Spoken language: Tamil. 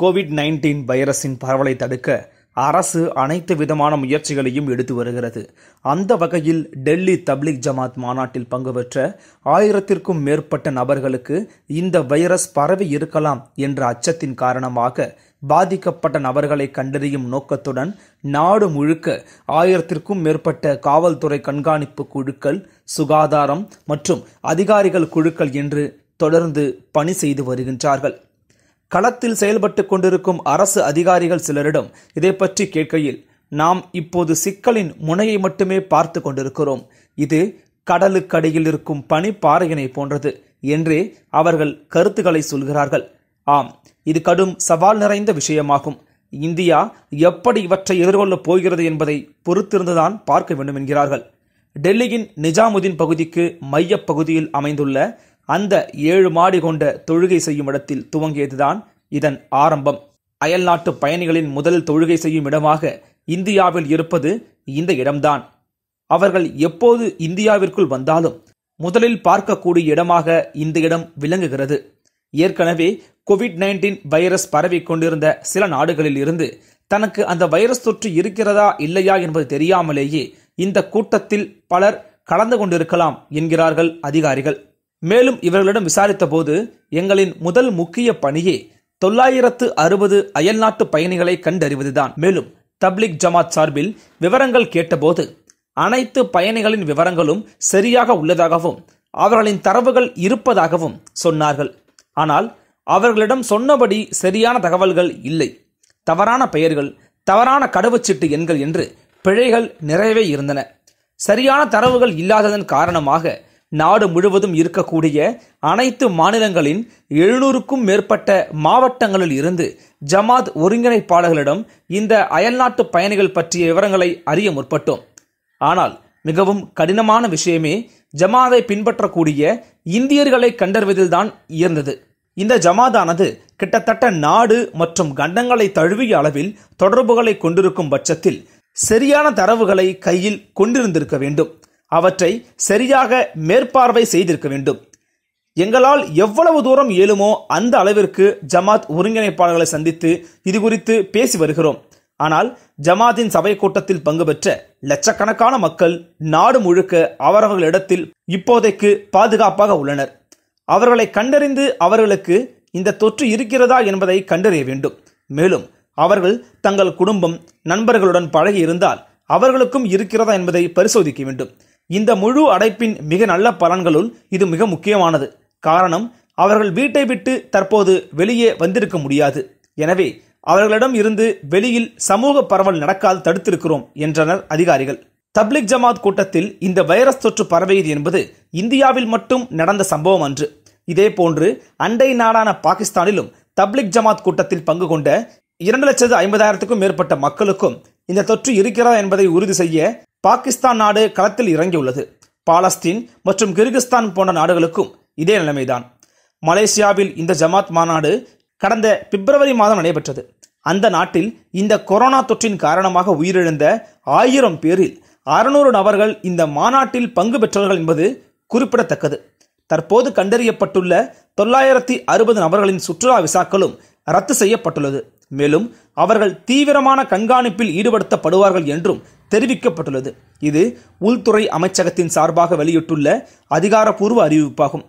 கோவிட் நைன்டீன் வைரஸின் பரவலை தடுக்க அரசு அனைத்து விதமான முயற்சிகளையும் எடுத்து வருகிறது அந்த வகையில் டெல்லி தப்லிக் ஜமாத் மாநாட்டில் பங்கு பெற்ற ஆயிரத்திற்கும் மேற்பட்ட நபர்களுக்கு இந்த வைரஸ் பரவி இருக்கலாம் என்ற அச்சத்தின் காரணமாக பாதிக்கப்பட்ட நபர்களை கண்டறியும் நோக்கத்துடன் நாடு முழுக்க ஆயிரத்திற்கும் மேற்பட்ட காவல்துறை கண்காணிப்பு குழுக்கள் சுகாதாரம் மற்றும் அதிகாரிகள் குழுக்கள் என்று தொடர்ந்து பணி செய்து வருகின்றார்கள் களத்தில் செயல்பட்டு கொண்டிருக்கும் அரசு அதிகாரிகள் சிலரிடம் இதை பற்றி கேட்கையில் நாம் இப்போது சிக்கலின் முனையை மட்டுமே பார்த்து கொண்டிருக்கிறோம் இது கடலுக்கடியில் இருக்கும் பனிப்பாறையினை போன்றது என்றே அவர்கள் கருத்துக்களை சொல்கிறார்கள் ஆம் இது கடும் சவால் நிறைந்த விஷயமாகும் இந்தியா எப்படி இவற்றை எதிர்கொள்ளப் போகிறது என்பதை பொறுத்திருந்துதான் பார்க்க வேண்டும் என்கிறார்கள் டெல்லியின் நிஜாமுதீன் பகுதிக்கு மையப்பகுதியில் அமைந்துள்ள அந்த ஏழு மாடி கொண்ட தொழுகை செய்யும் இடத்தில் துவங்கியதுதான் இதன் ஆரம்பம் அயல்நாட்டு பயணிகளின் முதல் தொழுகை செய்யும் இடமாக இந்தியாவில் இருப்பது இந்த இடம்தான் அவர்கள் எப்போது இந்தியாவிற்குள் வந்தாலும் முதலில் பார்க்கக்கூடிய இடமாக இந்த இடம் விளங்குகிறது ஏற்கனவே கோவிட் நைன்டீன் வைரஸ் பரவி கொண்டிருந்த சில நாடுகளில் இருந்து தனக்கு அந்த வைரஸ் தொற்று இருக்கிறதா இல்லையா என்பது தெரியாமலேயே இந்த கூட்டத்தில் பலர் கலந்து கொண்டிருக்கலாம் என்கிறார்கள் அதிகாரிகள் மேலும் இவர்களிடம் விசாரித்த போது எங்களின் முதல் முக்கிய பணியே தொள்ளாயிரத்து அறுபது அயல்நாட்டு பயணிகளை கண்டறிவதுதான் மேலும் தப்லிக் ஜமாத் சார்பில் விவரங்கள் கேட்டபோது அனைத்து பயணிகளின் விவரங்களும் சரியாக உள்ளதாகவும் அவர்களின் தரவுகள் இருப்பதாகவும் சொன்னார்கள் ஆனால் அவர்களிடம் சொன்னபடி சரியான தகவல்கள் இல்லை தவறான பெயர்கள் தவறான கடவுச்சீட்டு எண்கள் என்று பிழைகள் நிறையவே இருந்தன சரியான தரவுகள் இல்லாததன் காரணமாக நாடு முழுவதும் இருக்கக்கூடிய அனைத்து மாநிலங்களின் எழுநூறுக்கும் மேற்பட்ட மாவட்டங்களில் இருந்து ஜமாத் ஒருங்கிணைப்பாளர்களிடம் இந்த அயல்நாட்டு பயணிகள் பற்றிய விவரங்களை அறிய முற்பட்டோம் ஆனால் மிகவும் கடினமான விஷயமே ஜமாதை பின்பற்றக்கூடிய இந்தியர்களை கண்டறிவதில்தான் இயர்ந்தது இந்த ஜமாதானது கிட்டத்தட்ட நாடு மற்றும் கண்டங்களை தழுவிய அளவில் தொடர்புகளை கொண்டிருக்கும் பட்சத்தில் சரியான தரவுகளை கையில் கொண்டிருந்திருக்க வேண்டும் அவற்றை சரியாக மேற்பார்வை செய்திருக்க வேண்டும் எங்களால் எவ்வளவு தூரம் இயலுமோ அந்த அளவிற்கு ஜமாத் ஒருங்கிணைப்பாளர்களை சந்தித்து இது குறித்து பேசி வருகிறோம் ஆனால் ஜமாத்தின் சபை கூட்டத்தில் பங்கு பெற்ற லட்சக்கணக்கான மக்கள் நாடு முழுக்க அவரவர்களிடத்தில் இப்போதைக்கு பாதுகாப்பாக உள்ளனர் அவர்களை கண்டறிந்து அவர்களுக்கு இந்த தொற்று இருக்கிறதா என்பதை கண்டறிய வேண்டும் மேலும் அவர்கள் தங்கள் குடும்பம் நண்பர்களுடன் பழகி இருந்தால் அவர்களுக்கும் இருக்கிறதா என்பதை பரிசோதிக்க வேண்டும் இந்த முழு அடைப்பின் மிக நல்ல பலன்களுள் இது மிக முக்கியமானது காரணம் அவர்கள் வீட்டை விட்டு தற்போது வெளியே வந்திருக்க முடியாது எனவே அவர்களிடம் இருந்து வெளியில் சமூக பரவல் நடக்காது தடுத்திருக்கிறோம் என்றனர் அதிகாரிகள் தப்லிக் ஜமாத் கூட்டத்தில் இந்த வைரஸ் தொற்று பரவியது என்பது இந்தியாவில் மட்டும் நடந்த சம்பவம் அன்று இதேபோன்று அண்டை நாடான பாகிஸ்தானிலும் தப்லிக் ஜமாத் கூட்டத்தில் பங்கு கொண்ட இரண்டு லட்சத்து ஐம்பதாயிரத்துக்கும் மேற்பட்ட மக்களுக்கும் இந்த தொற்று இருக்கிறதா என்பதை உறுதி செய்ய பாகிஸ்தான் நாடு களத்தில் இறங்கியுள்ளது பாலஸ்தீன் மற்றும் கிர்கிஸ்தான் போன்ற நாடுகளுக்கும் இதே நிலைமைதான் மலேசியாவில் இந்த ஜமாத் மாநாடு கடந்த பிப்ரவரி மாதம் நடைபெற்றது அந்த நாட்டில் இந்த கொரோனா தொற்றின் காரணமாக உயிரிழந்த ஆயிரம் பேரில் அறுநூறு நபர்கள் இந்த மாநாட்டில் பங்கு பெற்றவர்கள் என்பது குறிப்பிடத்தக்கது தற்போது கண்டறியப்பட்டுள்ள தொள்ளாயிரத்தி அறுபது நபர்களின் சுற்றுலா விசாக்களும் ரத்து செய்யப்பட்டுள்ளது மேலும் அவர்கள் தீவிரமான கண்காணிப்பில் ஈடுபடுத்தப்படுவார்கள் என்றும் தெரிவிக்கப்பட்டுள்ளது இது உள்துறை அமைச்சகத்தின் சார்பாக வெளியிட்டுள்ள அதிகாரப்பூர்வ அறிவிப்பாகும்